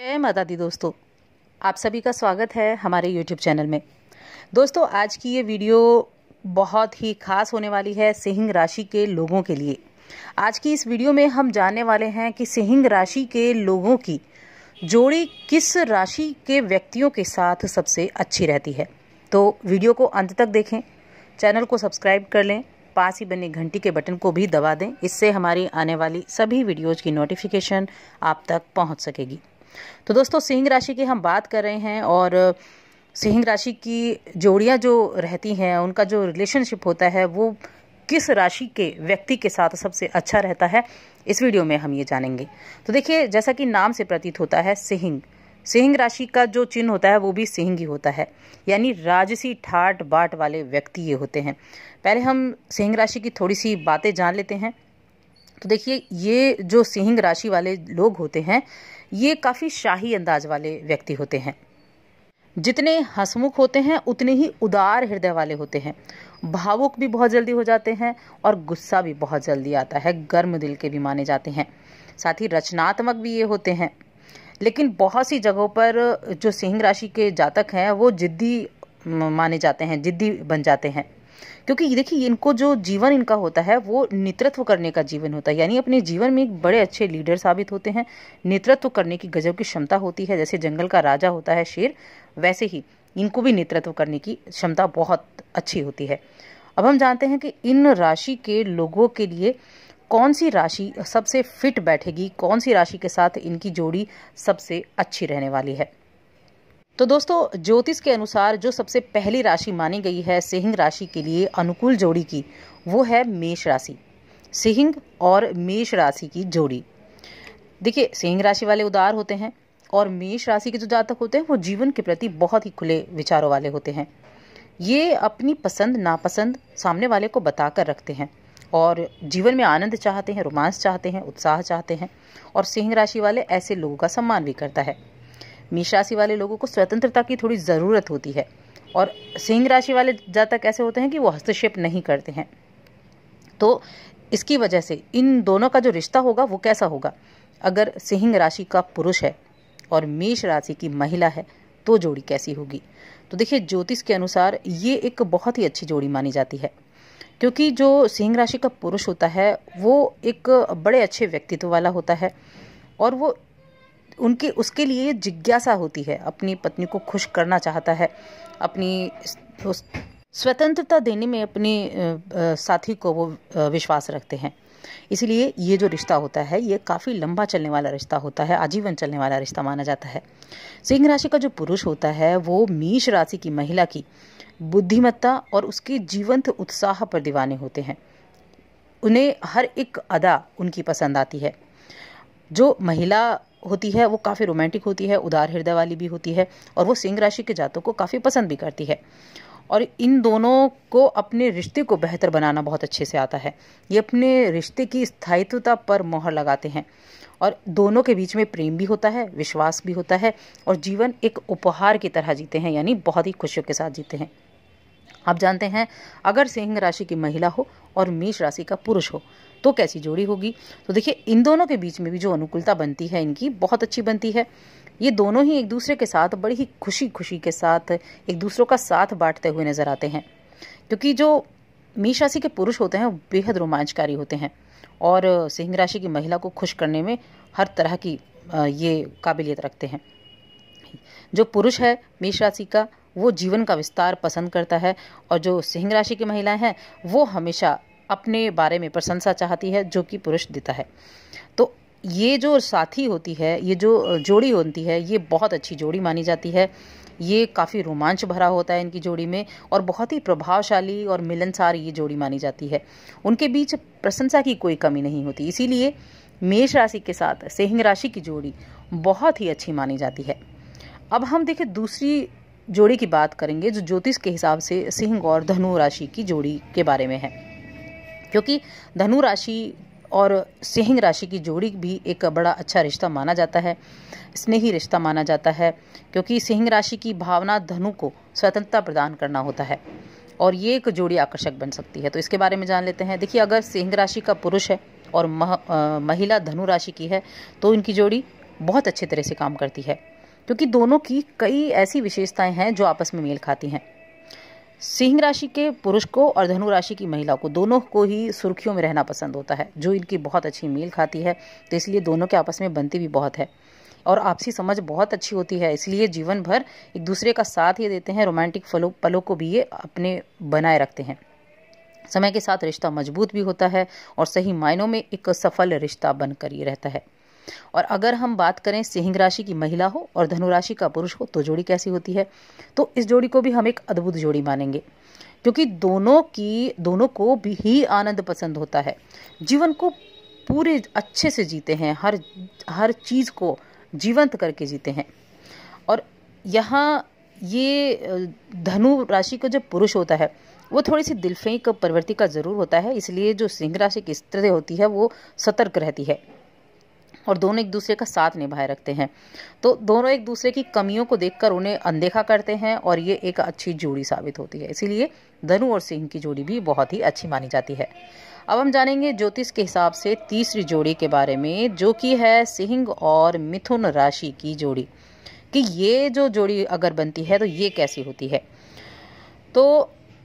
जय माता दी दोस्तों आप सभी का स्वागत है हमारे YouTube चैनल में दोस्तों आज की ये वीडियो बहुत ही खास होने वाली है सिंह राशि के लोगों के लिए आज की इस वीडियो में हम जानने वाले हैं कि सिंह राशि के लोगों की जोड़ी किस राशि के व्यक्तियों के साथ सबसे अच्छी रहती है तो वीडियो को अंत तक देखें चैनल को सब्सक्राइब कर लें पास ही बने घंटी के बटन को भी दबा दें इससे हमारी आने वाली सभी वीडियोज़ की नोटिफिकेशन आप तक पहुँच सकेगी तो दोस्तों सिंह राशि की हम बात कर रहे हैं और सिंह राशि की जोड़ियाँ जो रहती हैं उनका जो रिलेशनशिप होता है वो किस राशि के व्यक्ति के साथ सबसे अच्छा रहता है इस वीडियो में हम ये जानेंगे तो देखिए जैसा कि नाम से प्रतीत होता है सिंह सिंह राशि का जो चिन्ह होता है वो भी सिंह ही होता है यानी राजसी ठाट बाट वाले व्यक्ति ये होते हैं पहले हम सिंह राशि की थोड़ी सी बातें जान लेते हैं तो देखिए ये जो सिंह राशि वाले लोग होते हैं ये काफ़ी शाही अंदाज वाले व्यक्ति होते हैं जितने हसमुख होते हैं उतने ही उदार हृदय वाले होते हैं भावुक भी बहुत जल्दी हो जाते हैं और गुस्सा भी बहुत जल्दी आता है गर्म दिल के भी माने जाते हैं साथ ही रचनात्मक भी ये होते हैं लेकिन बहुत सी जगहों पर जो सिंह राशि के जातक हैं वो जिद्दी माने जाते हैं जिद्दी बन जाते हैं क्योंकि देखिए इनको जो जीवन इनका होता है वो नेतृत्व करने का जीवन होता है यानी अपने जीवन में एक बड़े अच्छे लीडर साबित होते हैं नेतृत्व करने की गजब की क्षमता होती है जैसे जंगल का राजा होता है शेर वैसे ही इनको भी नेतृत्व करने की क्षमता बहुत अच्छी होती है अब हम जानते हैं कि इन राशि के लोगों के लिए कौन सी राशि सबसे फिट बैठेगी कौन सी राशि के साथ इनकी जोड़ी सबसे अच्छी रहने वाली है तो दोस्तों ज्योतिष के अनुसार जो सबसे पहली राशि मानी गई है सिंह राशि के लिए अनुकूल जोड़ी की वो है मेष राशि सिंह और मेष राशि की जोड़ी देखिए सिंह राशि वाले उदार होते हैं और मेष राशि के जो जातक होते हैं वो जीवन के प्रति बहुत ही खुले विचारों वाले होते हैं ये अपनी पसंद नापसंद सामने वाले को बताकर रखते हैं और जीवन में आनंद चाहते हैं रोमांस चाहते हैं उत्साह चाहते हैं और सिंह राशि वाले ऐसे लोगों का सम्मान भी करता है मेष राशि वाले लोगों को स्वतंत्रता की थोड़ी ज़रूरत होती है और सिंह राशि वाले जातक ऐसे होते हैं कि वो हस्तक्षेप नहीं करते हैं तो इसकी वजह से इन दोनों का जो रिश्ता होगा वो कैसा होगा अगर सिंह राशि का पुरुष है और मेष राशि की महिला है तो जोड़ी कैसी होगी तो देखिए ज्योतिष के अनुसार ये एक बहुत ही अच्छी जोड़ी मानी जाती है क्योंकि जो सिंह राशि का पुरुष होता है वो एक बड़े अच्छे व्यक्तित्व वाला होता है और वो उनके उसके लिए जिज्ञासा होती है अपनी पत्नी को खुश करना चाहता है अपनी स्वतंत्रता देने में अपने साथी को वो विश्वास रखते हैं इसलिए ये जो रिश्ता होता है ये काफ़ी लंबा चलने वाला रिश्ता होता है आजीवन चलने वाला रिश्ता माना जाता है सिंह राशि का जो पुरुष होता है वो मीश राशि की महिला की बुद्धिमत्ता और उसके जीवंत उत्साह पर दीवाने होते हैं उन्हें हर एक अदा उनकी पसंद आती है जो महिला होती है वो काफ़ी रोमांटिक होती है उदार हृदय वाली भी होती है और वो सिंह राशि के जातों को काफ़ी पसंद भी करती है और इन दोनों को अपने रिश्ते को बेहतर बनाना बहुत अच्छे से आता है ये अपने रिश्ते की स्थायित्वता पर मोहर लगाते हैं और दोनों के बीच में प्रेम भी होता है विश्वास भी होता है और जीवन एक उपहार की तरह जीते हैं यानी बहुत ही खुशियों के साथ जीते हैं आप जानते हैं अगर सिंह राशि की महिला हो और मेष राशि का पुरुष हो तो कैसी जोड़ी होगी तो देखिए इन दोनों के बीच में भी जो अनुकूलता बनती है इनकी बहुत अच्छी बनती है ये दोनों ही एक दूसरे के साथ बड़ी ही खुशी खुशी के साथ एक दूसरों का साथ बांटते हुए नजर आते हैं क्योंकि जो मीश राशि के पुरुष होते हैं वो बेहद रोमांचकारी होते हैं और सिंह राशि की महिला को खुश करने में हर तरह की ये काबिलियत रखते हैं जो पुरुष है मेष राशि का वो जीवन का विस्तार पसंद करता है और जो सिंह राशि की महिलाएं हैं वो हमेशा अपने बारे में प्रशंसा चाहती है जो कि पुरुष देता है तो ये जो साथी होती है ये जो जोड़ी होती है ये बहुत अच्छी जोड़ी मानी जाती है ये काफ़ी रोमांच भरा होता है इनकी जोड़ी में और बहुत ही प्रभावशाली और मिलनसार ये जोड़ी मानी जाती है उनके बीच प्रशंसा की कोई कमी नहीं होती इसीलिए मेष राशि के साथ सिंह राशि की जोड़ी बहुत ही अच्छी मानी जाती है अब हम देखें दूसरी जोड़ी की बात करेंगे जो ज्योतिष के हिसाब से सिंह और धनु राशि की जोड़ी के बारे में है क्योंकि धनु राशि और सिंह राशि की जोड़ी भी एक बड़ा अच्छा रिश्ता माना जाता है स्नेही रिश्ता माना जाता है क्योंकि सिंह राशि की भावना धनु को स्वतंत्रता प्रदान करना होता है और ये एक जोड़ी आकर्षक बन सकती है तो इसके बारे में जान लेते हैं देखिए अगर सिंह राशि का पुरुष है और मह, आ, महिला धनु राशि की है तो इनकी जोड़ी बहुत अच्छे तरह से काम करती है क्योंकि दोनों की कई ऐसी विशेषताएं हैं जो आपस में मेल खाती हैं सिंह राशि के पुरुष को और धनु राशि की महिला को दोनों को ही सुर्खियों में रहना पसंद होता है जो इनकी बहुत अच्छी मेल खाती है तो इसलिए दोनों के आपस में बनती भी बहुत है और आपसी समझ बहुत अच्छी होती है इसलिए जीवन भर एक दूसरे का साथ ये देते हैं रोमांटिक फलों पलों को भी ये अपने बनाए रखते हैं समय के साथ रिश्ता मजबूत भी होता है और सही मायनों में एक सफल रिश्ता बनकर ये रहता है और अगर हम बात करें सिंह राशि की महिला हो और धनुराशि का पुरुष हो तो जोड़ी कैसी होती है तो इस जोड़ी को भी हम एक अद्भुत जोड़ी मानेंगे क्योंकि दोनों की दोनों को भी ही आनंद पसंद होता है जीवन को पूरे अच्छे से जीते हैं हर हर चीज़ को जीवंत करके जीते हैं और यहाँ ये धनु राशि का जो पुरुष होता है वो थोड़ी सी दिलफेंक प्रवृत्ति का ज़रूर होता है इसलिए जो सिंह राशि की स्त्री होती है वो सतर्क रहती है और दोनों एक दूसरे का साथ निभाए रखते हैं तो दोनों एक दूसरे की कमियों को देखकर उन्हें अनदेखा करते हैं और ये एक अच्छी जोड़ी साबित होती है इसीलिए धनु और सिंह की जोड़ी भी बहुत ही अच्छी मानी जाती है अब हम जानेंगे ज्योतिष के हिसाब से तीसरी जोड़ी के बारे में जो कि है सिंह और मिथुन राशि की जोड़ी कि ये जो जोड़ी अगर बनती है तो ये कैसी होती है तो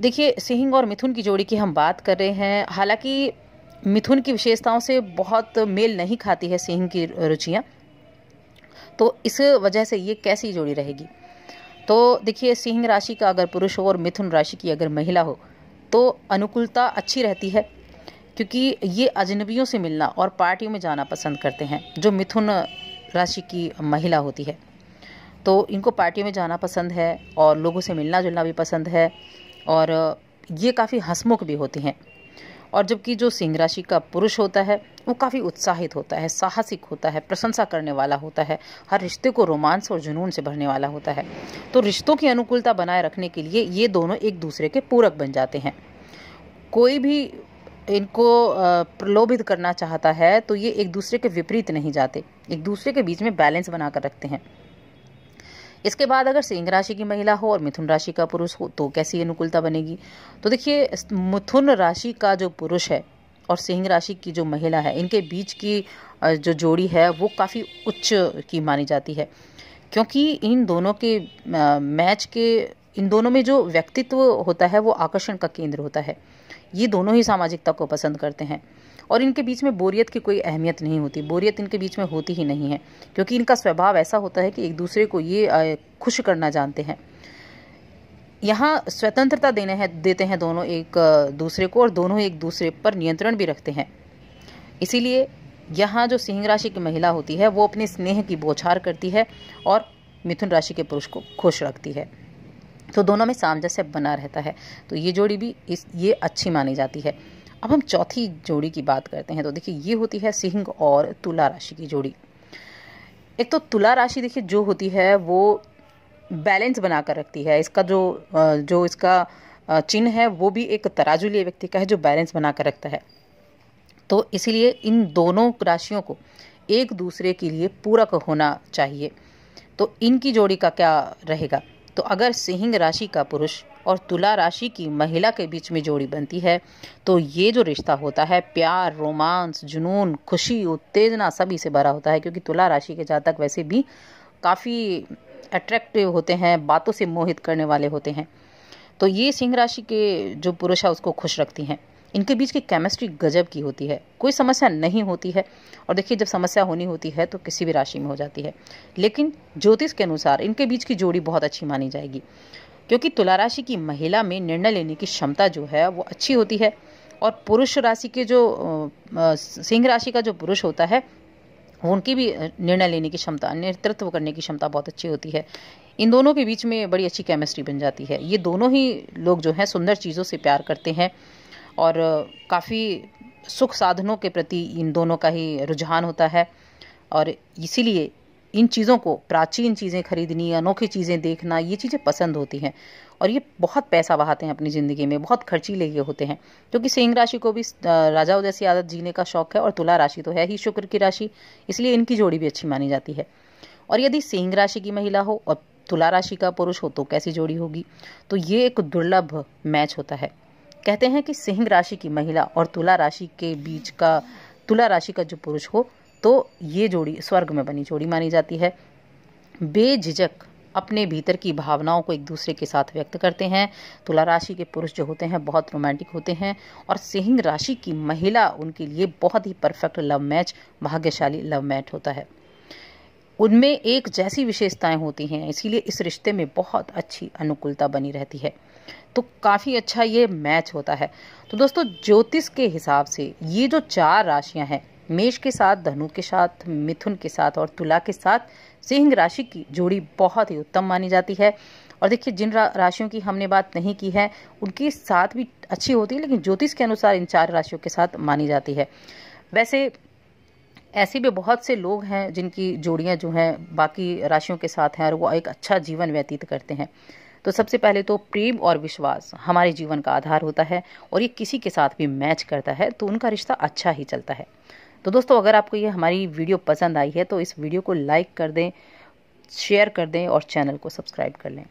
देखिए सिंह और मिथुन की जोड़ी की हम बात कर रहे हैं हालांकि मिथुन की विशेषताओं से बहुत मेल नहीं खाती है सिंह की रुचियाँ तो इस वजह से ये कैसी जोड़ी रहेगी तो देखिए सिंह राशि का अगर पुरुष हो और मिथुन राशि की अगर महिला हो तो अनुकूलता अच्छी रहती है क्योंकि ये अजनबियों से मिलना और पार्टियों में जाना पसंद करते हैं जो मिथुन राशि की महिला होती है तो इनको पार्टियों में जाना पसंद है और लोगों से मिलना जुलना भी पसंद है और ये काफ़ी हंसमुख भी होती हैं और जबकि जो सिंह राशि का पुरुष होता है वो काफ़ी उत्साहित होता है साहसिक होता है प्रशंसा करने वाला होता है हर रिश्ते को रोमांस और जुनून से भरने वाला होता है तो रिश्तों की अनुकूलता बनाए रखने के लिए ये दोनों एक दूसरे के पूरक बन जाते हैं कोई भी इनको प्रलोभित करना चाहता है तो ये एक दूसरे के विपरीत नहीं जाते एक दूसरे के बीच में बैलेंस बनाकर रखते हैं इसके बाद अगर सिंह राशि की महिला हो और मिथुन राशि का पुरुष हो तो कैसी अनुकूलता बनेगी तो देखिए मिथुन राशि का जो पुरुष है और सिंह राशि की जो महिला है इनके बीच की जो जोड़ी है वो काफ़ी उच्च की मानी जाती है क्योंकि इन दोनों के मैच के इन दोनों में जो व्यक्तित्व होता है वो आकर्षण का केंद्र होता है ये दोनों ही सामाजिकता को पसंद करते हैं और इनके बीच में बोरियत की कोई अहमियत नहीं होती बोरियत इनके बीच में होती ही नहीं है क्योंकि इनका स्वभाव ऐसा होता है कि एक दूसरे को ये खुश करना जानते हैं यहाँ स्वतंत्रता देने हैं देते हैं दोनों एक दूसरे को और दोनों एक दूसरे पर नियंत्रण भी रखते हैं इसीलिए यहाँ जो सिंह राशि की महिला होती है वो अपने स्नेह की बोछार करती है और मिथुन राशि के पुरुष को खुश रखती है तो दोनों में सामंजस्य बना रहता है तो ये जोड़ी भी इस ये अच्छी मानी जाती है अब हम चौथी जोड़ी की बात करते हैं तो देखिए ये होती है सिंह और तुला राशि की जोड़ी एक तो तुला राशि देखिए जो होती है वो बैलेंस बना कर रखती है इसका जो जो इसका चिन्ह है वो भी एक तराजू लिए व्यक्ति का है जो बैलेंस बना कर रखता है तो इसीलिए इन दोनों राशियों को एक दूसरे के लिए पूरक होना चाहिए तो इनकी जोड़ी का क्या रहेगा तो अगर सिंह राशि का पुरुष और तुला राशि की महिला के बीच में जोड़ी बनती है तो ये जो रिश्ता होता है प्यार रोमांस जुनून खुशी उत्तेजना सभी से भरा होता है क्योंकि तुला राशि के जातक वैसे भी काफ़ी अट्रैक्टिव होते हैं बातों से मोहित करने वाले होते हैं तो ये सिंह राशि के जो पुरुष है उसको खुश रखती हैं इनके बीच की केमिस्ट्री गजब की होती है कोई समस्या नहीं होती है और देखिए जब समस्या होनी होती है तो किसी भी राशि में हो जाती है लेकिन ज्योतिष के अनुसार इनके बीच की जोड़ी बहुत अच्छी मानी जाएगी क्योंकि तुला राशि की महिला में निर्णय लेने की क्षमता जो है वो अच्छी होती है और पुरुष राशि के जो सिंह राशि का जो पुरुष होता है उनकी भी निर्णय लेने की क्षमता नेतृत्व करने की क्षमता बहुत अच्छी होती है इन दोनों के बीच में बड़ी अच्छी केमिस्ट्री बन जाती है ये दोनों ही लोग जो हैं सुंदर चीज़ों से प्यार करते हैं और काफ़ी सुख साधनों के प्रति इन दोनों का ही रुझान होता है और इसीलिए इन चीज़ों को प्राचीन चीज़ें खरीदनी अनोखी चीज़ें देखना ये चीज़ें पसंद होती हैं और ये बहुत पैसा बहाते हैं अपनी ज़िंदगी में बहुत खर्चीले ये होते हैं क्योंकि सिंह राशि को भी उदय जैसी आदत जीने का शौक है और तुला राशि तो है ही शुक्र की राशि इसलिए इनकी जोड़ी भी अच्छी मानी जाती है और यदि सिंह राशि की महिला हो और तुला राशि का पुरुष हो तो कैसी जोड़ी होगी तो ये एक दुर्लभ मैच होता है कहते हैं कि सिंह राशि की महिला और तुला राशि के बीच का तुला राशि का जो पुरुष हो तो ये जोड़ी स्वर्ग में बनी जोड़ी मानी जाती है बेझिझक अपने भीतर की भावनाओं को एक दूसरे के साथ व्यक्त करते हैं तुला राशि के पुरुष जो होते हैं बहुत रोमांटिक होते हैं और सिंह राशि की महिला उनके लिए बहुत ही परफेक्ट लव मैच भाग्यशाली लव मैच होता है उनमें एक जैसी विशेषताएं होती हैं इसीलिए इस रिश्ते में बहुत अच्छी अनुकूलता बनी रहती है तो काफ़ी अच्छा ये मैच होता है तो दोस्तों ज्योतिष के हिसाब से ये जो चार राशियां हैं मेष के साथ धनु के साथ मिथुन के साथ और तुला के साथ सिंह राशि की जोड़ी बहुत ही उत्तम मानी जाती है और देखिए जिन राशियों की हमने बात नहीं की है उनके साथ भी अच्छी होती है लेकिन ज्योतिष के अनुसार इन चार राशियों के साथ मानी जाती है वैसे ऐसे भी बहुत से लोग हैं जिनकी जोड़ियां जो हैं बाकी राशियों के साथ हैं और वो एक अच्छा जीवन व्यतीत करते हैं तो सबसे पहले तो प्रेम और विश्वास हमारे जीवन का आधार होता है और ये किसी के साथ भी मैच करता है तो उनका रिश्ता अच्छा ही चलता है तो दोस्तों अगर आपको ये हमारी वीडियो पसंद आई है तो इस वीडियो को लाइक कर दें शेयर कर दें और चैनल को सब्सक्राइब कर लें